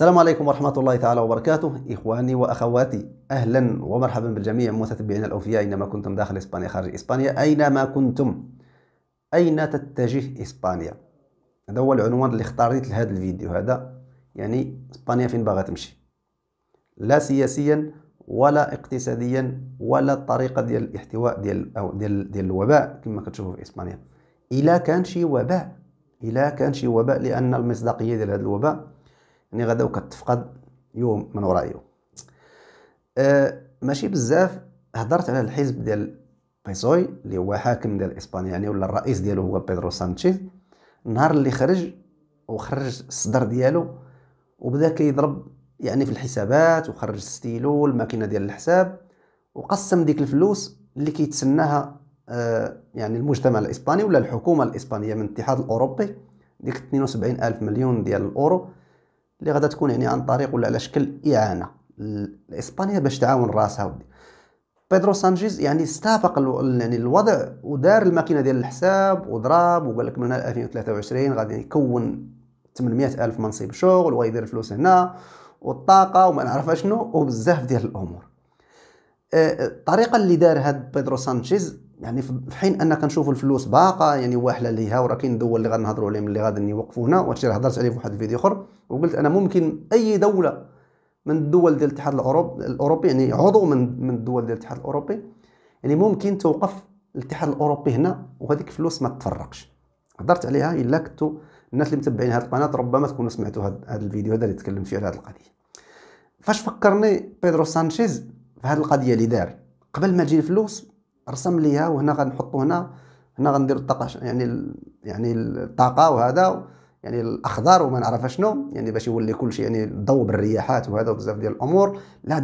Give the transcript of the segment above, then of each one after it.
السلام عليكم ورحمة الله تعالى وبركاته إخواني وأخواتي أهلا ومرحبا بالجميع متتبعين الأوفياء أينما كنتم داخل إسبانيا خارج إسبانيا أينما كنتم أين تتجه إسبانيا هذا هو العنوان اللي اختاريت لهذا الفيديو هذا يعني إسبانيا فين باغا تمشي لا سياسيا ولا اقتصاديا ولا طريقة ديال الاحتواء ديال أو ديال ديال الوباء كما كتشوفوا في إسبانيا إلا كان شي وباء إلا كان شي وباء لأن المصداقية ديال هذا الوباء يعني غدا وكتفقد يوم من وراء يوم أه ماشي بزاف هضرت على الحزب ديال بيسوي اللي هو حاكم ديال اسبانيا يعني ولا الرئيس ديالو هو بيدرو سانشيز النهار اللي خرج وخرج الصدر ديالو وبدا كيضرب يعني في الحسابات وخرج ستيلو الماكينه ديال الحساب وقسم ديك الفلوس اللي كيتسناها آه يعني المجتمع الاسباني ولا الحكومه الاسبانيه من الاتحاد الاوروبي ديك 72 الف مليون ديال الاورو اللي غادا تكون يعني عن طريق ولا على شكل اعانه لاسبانيا باش تعاون راسها بيدرو سانشيز يعني الو... يعني الوضع ودار الماكينه ديال الحساب وضرب وقال لك من 2023 غادي يكون 800 الف منصب شغل ويدير الفلوس هنا والطاقه وما نعرف شنو وبزاف ديال الامور أه، الطريقه اللي دار هاد بيدرو سانشيز يعني في حين ان كنشوفوا الفلوس باقه يعني واحله ليها وراه كاين دول اللي غنهضروا عليهم اللي غادي يوقفوا هنا وهادشي اللي هضرت عليه في واحد الفيديو اخر وقلت انا ممكن اي دوله من الدول ديال الاتحاد الاوروبي يعني عضو من من الدول ديال الاتحاد الاوروبي يعني ممكن توقف الاتحاد الاوروبي هنا وهذيك الفلوس ما تفرقش هضرت عليها الا كنتو الناس اللي متبعين هذه القناه ربما تكونوا سمعتوا هذا الفيديو هذا اللي تكلم فيه على هذه القضيه فاش فكرني بيدرو سانشيز في هذه القضيه اللي دار قبل ما تجي الفلوس رسم ليها وهنا غنحطو هنا هنا غندير الطاقه يعني ال يعني الطاقه وهذا يعني الاخضر وما نعرف شنو يعني باش يولي كلشي يعني الضوء بالرياحات وهذا وبزاف ديال الامور لا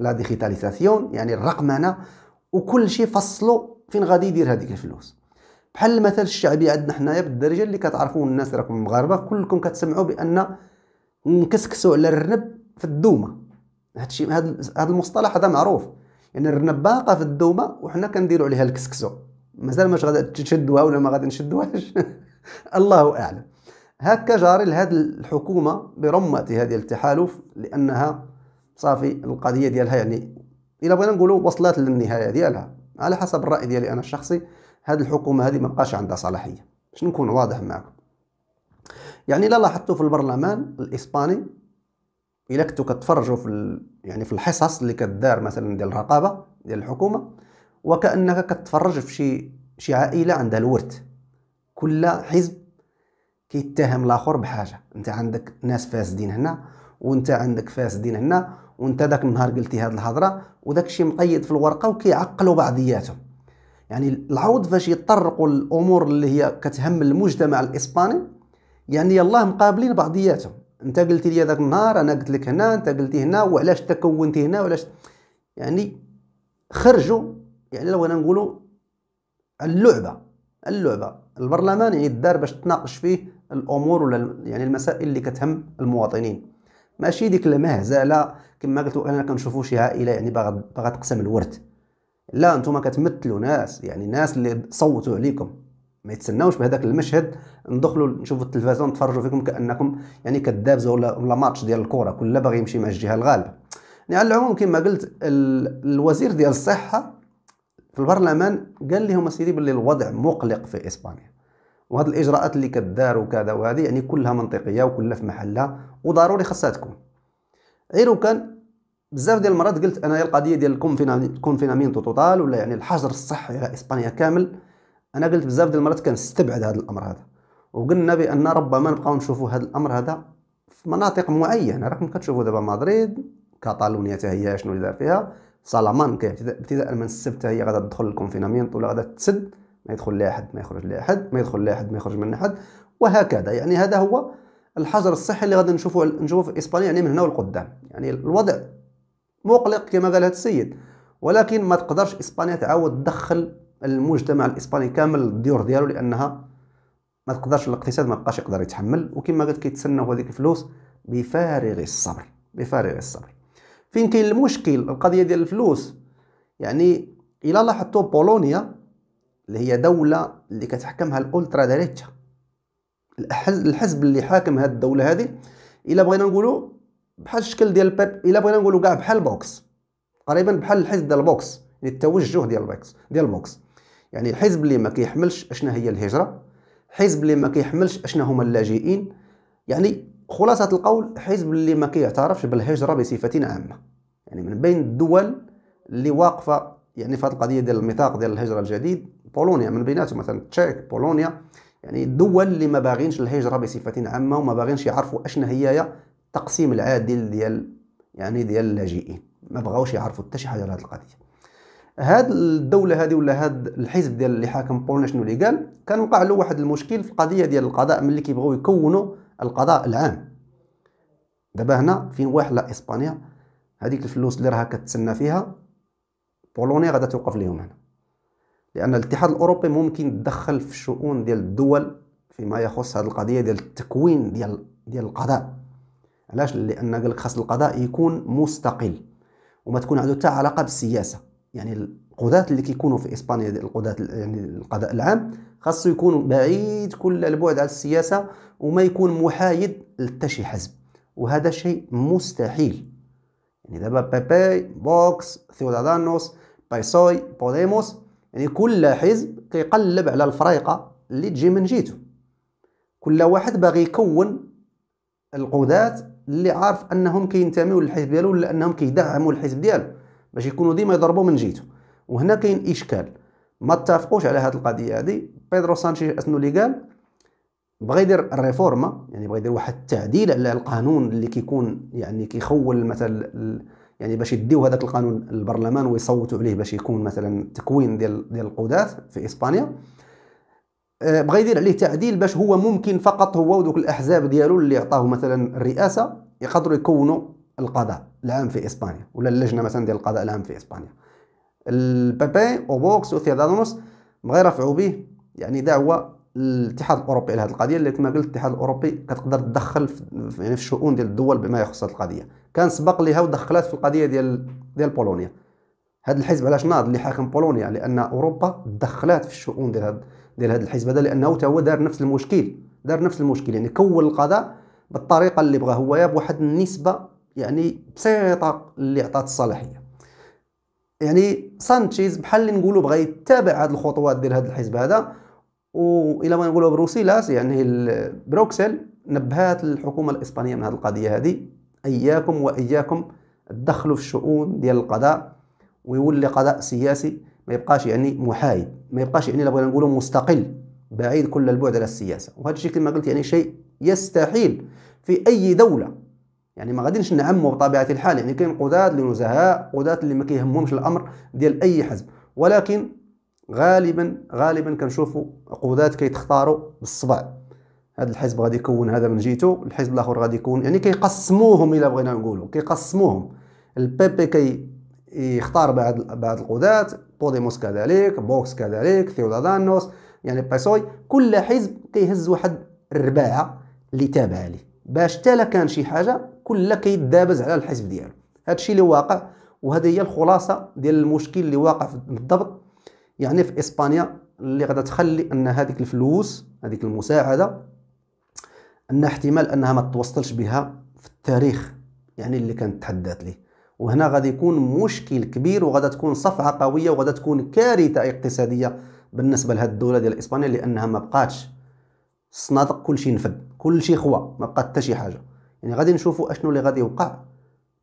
لا ديجيتاليزاسيون يعني الرقمنه وكل شيء فصلوا فين غادي يدير هذيك الفلوس بحال المثل الشعبي عندنا حنايا بالدرجه اللي كتعرفوا الناس راكم مغاربه كلكم كتسمعوا بان نكسكسوا على الرنب في الدومه هادشي هاد المصطلح هذا معروف يعني رنا باقه في الدومه وحنا كنديروا عليها الكسكسو مازال ماش غادي تشدوها ولا ما غادي نشدوهاش الله اعلم هكا جاري لهذه الحكومه برمتها ديال التحالف لانها صافي القضيه ديالها يعني الا بغينا نقولوا وصلت للنهايه ديالها على حسب الراي ديالي انا الشخصي هذه الحكومه هذه ما بقاش عندها صلاحيه باش نكون واضح معكم يعني لا لاحظتوا في البرلمان الاسباني الا كنتو كتفرجوا في ال... يعني في الحصص اللي كدار مثلا ديال الرقابه ديال الحكومه وكانك كتفرج في شي شي عائله عندها الورث كل حزب كيتهم الاخر بحاجه انت عندك ناس فاسدين هنا وانت عندك فاسدين هنا وانت داك النهار قلتي هاد الهضره وداك الشيء مقيد في الورقه وكيعقلوا بعضياتهم يعني العود فاش يطرقوا الامور اللي هي كتهم المجتمع الاسباني يعني يلاه مقابلين بعضياتهم انت قلت لي هذاك النهار انا قلت لك هنا انت قلتي هنا وعلاش تكونتي هنا وعلاش يعني خرجوا يعني لو انا نقولوا اللعبه اللعبه البرلمان يعني دار باش تناقش فيه الامور ولا يعني المسائل اللي كتهم المواطنين ماشي ديك المهزله كما قلت انا كنشوفوا شي عائله يعني باغا باغا تقسم الورد لا انتم كتمثلوا ناس يعني ناس اللي صوتوا عليكم ما يتسناوش بهذاك المشهد ندخلوا نشوفوا التلفازه نتفرجوا فيكم كانكم يعني كدابزه ولا ولا ماتش ديال الكره كل باغي يمشي مع الجهه الغالبه يعني على العموم كما قلت الوزير ديال الصحه في البرلمان قال لهم سيدي باللي الوضع مقلق في اسبانيا وهاد الاجراءات اللي كدار وكذا وهذه يعني كلها منطقيه وكلها في محلها وضروري خاصها تكون غير كان بزاف ديال المرات قلت انا القضيه ديال الكونفينامينتو توتال ولا يعني الحجر الصحي على اسبانيا كامل انا قلت بزاف ديال المرات كنستبعد هذا الامر هذا وقلنا بان ربما نبقاو نشوفوا هذا الامر هذا في مناطق معينه راكم كتشوفوا دابا مدريد كاتالونيا حتى هي شنو اللي دار فيها سلامانكا ابتداء من السبت هي غادا تدخل الكونفينامينت ولا غادا تسد ما يدخل لها حد ما يخرج لها حد ما يدخل لها حد ما يخرج منها حد وهكذا يعني هذا هو الحجر الصحي اللي غادي نشوفه نشوفه في اسبانيا يعني من هنا والقدام يعني الوضع مقلق كما قال هذا السيد ولكن ما تقدرش اسبانيا تعاود تدخل المجتمع الاسباني كامل الديور ديالو لانها ما تقدرش الاقتصاد ما بقاش يقدر يتحمل وكما قلت كيتسناو هذيك الفلوس بفارغ الصبر بفارغ الصبر فين كاين المشكل القضيه ديال الفلوس يعني الا لاحظتوا بولونيا اللي هي دوله اللي كتحكمها الاولترا ديريتشا الحزب اللي حاكم هذه الدوله هذه الا بغينا نقولوا بحال الشكل ديال البيب الا بغينا نقولوا كاع بحال بوكس قريبا بحال الحزب ديال البوكس يعني التوجه ديال البوكس ديال البوكس يعني الحزب اللي ما كيحملش اشنا هي الهجره حزب اللي ما كيحملش اشنا هما اللاجئين يعني خلاصه القول حزب اللي ما كيعترفش بالهجره بصفه عامه يعني من بين الدول اللي واقفه يعني في هذه القضيه ديال الميثاق ديال الهجره الجديد بولونيا من بيناتهم مثلا تشيك بولونيا يعني الدول اللي ما باغينش الهجره بصفه عامه وما باغينش يعرفوا اشنا هي التقسيم العادل ديال يعني ديال اللاجئين ما بغاوش يعرفوا حتى شي حاجه على هذه القضيه هاد الدوله هذه ولا هاد الحزب ديال اللي حاكم بولنيشنو ليغال كان وقع له واحد المشكل في القضيه ديال القضاء ملي كيبغيو يكونوا القضاء العام دابا هنا فين لا اسبانيا هذيك الفلوس اللي راها كتسنى فيها بولونيا غادا توقف ليهم هنا لان الاتحاد الاوروبي ممكن تدخل في الشؤون ديال الدول فيما يخص هذه القضيه ديال التكوين ديال ديال القضاء علاش لان قال لك خاص القضاء يكون مستقل وما تكون عنده حتى علاقه بالسياسه يعني القضاة اللي كيكونوا في اسبانيا القضاة يعني القضاء العام خاصو يكون بعيد كل البعد على السياسة وما يكون محايد لتا شي حزب وهذا شيء مستحيل يعني دابا بيبي بوكس ثيودادانوس بايسوي بوديموس يعني كل حزب كيقلب على الفريقة اللي تجي من جيتو كل واحد باغي يكون القضاة اللي عارف انهم كينتميو للحزب ديالو ولا انهم كيدعموا الحزب ديالو باش يكونوا ديما يضربوا من جيتو وهنا كاين اشكال ما اتفقوش على هذه القضيه هذه بيدرو سانشيز اسنو اللي قال بغى يدير الريفورما يعني بغى يدير واحد التعديل على القانون اللي كيكون يعني كيخول مثلا يعني باش يديو هذاك القانون للبرلمان ويصوتوا عليه باش يكون مثلا تكوين ديال ديال القضاة في اسبانيا آه، بغى يدير عليه تعديل باش هو ممكن فقط هو ودوك الاحزاب ديالو اللي عطاه مثلا الرئاسه يقدروا يكونوا القضاء العام في اسبانيا ولا اللجنه مثلا ديال القضاء العام في اسبانيا الباباي وبوكس وثيادانوس بغا يرفعوا به يعني دعوه الاتحاد الاوروبي على هذه القضيه اللي كما قلت الاتحاد الاوروبي كتقدر تدخل في يعني في الشؤون ديال الدول بما يخص هذه القضيه كان سبق لها ودخلات في القضيه ديال ديال بولونيا هذا الحزب علاش ناض اللي حاكم بولونيا لان اوروبا دخلات في الشؤون ديال هذا ديال هذا الحزب هذا لانه تا هو دار نفس المشكل دار نفس المشكل يعني كون القضاء بالطريقه اللي بغا هو بواحد النسبه يعني بسيطه اللي عطات الصلاحيه يعني سانشيز بحال اللي نقولوا بغا يتابع هذه الخطوات ديال هذا الحزب هذا والى ما نقولوا بروسيلاس يعني بروكسل نبهات الحكومه الاسبانيه من هذه القضيه هذه اياكم واياكم تدخلوا في الشؤون ديال القضاء ويولي قضاء سياسي ما يبقاش يعني محايد ما يبقاش يعني بغينا نقولوا مستقل بعيد كل البعد على السياسه وهذا الشيء كما قلت يعني شيء يستحيل في اي دوله يعني ما غاديش نعموا بطبيعه الحال يعني كاين قضاة لنزهاء قضاة اللي ما كيهمهمش الامر ديال اي حزب ولكن غالبا غالبا كنشوفوا قضاة كيتختاروا بالصبع هذا الحزب غادي يكون هذا من جيتو الحزب الاخر غادي يكون يعني كيقسموهم الا بغينا نقولوا كيقسموهم البي بي كي يختار بعض بعض القضاة بوديموس كذلك بوكس كذلك ثيودادانوس يعني بيسوي كل حزب كيهز واحد الرباعه اللي تابعه ليه باش حتى كان شي حاجه كل كيدابز على الحزب ديالو هادشي اللي واقع وهذه هي الخلاصه ديال المشكل اللي واقع بالضبط يعني في اسبانيا اللي غادا تخلي ان هذيك الفلوس هذيك المساعده ان احتمال انها ما توصلش بها في التاريخ يعني اللي كانت تحدات ليه وهنا غادي يكون مشكل كبير وغادا تكون صفعه قويه وغادا تكون كارثه اقتصاديه بالنسبه لهاد الدوله ديال اسبانيا لانها ما بقاتش الصنادق كلشي نفد كلشي خوى ما بقات حتى شي حاجه يعني غادي نشوفوا اشنو اللي غادي يوقع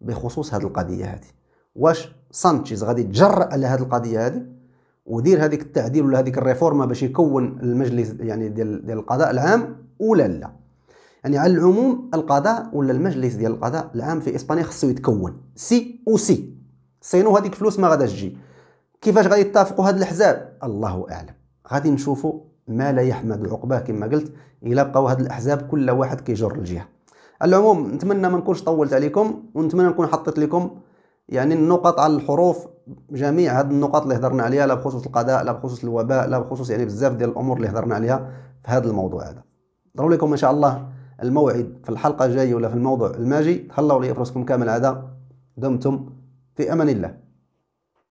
بخصوص هذه القضيه هذه واش سانشيز غادي يتجرأ على هذه القضيه هذه ودير هذيك التعديل ولا هذيك الريفورما باش يكون المجلس يعني ديال ديال القضاء العام ولا لا يعني على العموم القضاء ولا المجلس ديال القضاء العام في اسبانيا خصو يتكون سي او سي سينو هذيك فلوس ما غاداش تجي كيفاش غادي يتفقوا هاد الاحزاب الله اعلم غادي نشوفوا ما لا يحمد عقباه كما قلت الا بقاو هاد الاحزاب كل واحد كيجر الجهه على العموم نتمنى ما نكونش طولت عليكم ونتمنى نكون حطيت لكم يعني النقط على الحروف جميع هاد النقط اللي هضرنا عليها لا بخصوص القضاء لا بخصوص الوباء لا بخصوص يعني بزاف ديال الامور اللي هضرنا عليها في هذا الموضوع هذا نضرب لكم ان شاء الله الموعد في الحلقه الجايه ولا في الموضوع الماجي تهلاو لي فرصكم كامل هذا دمتم في امان الله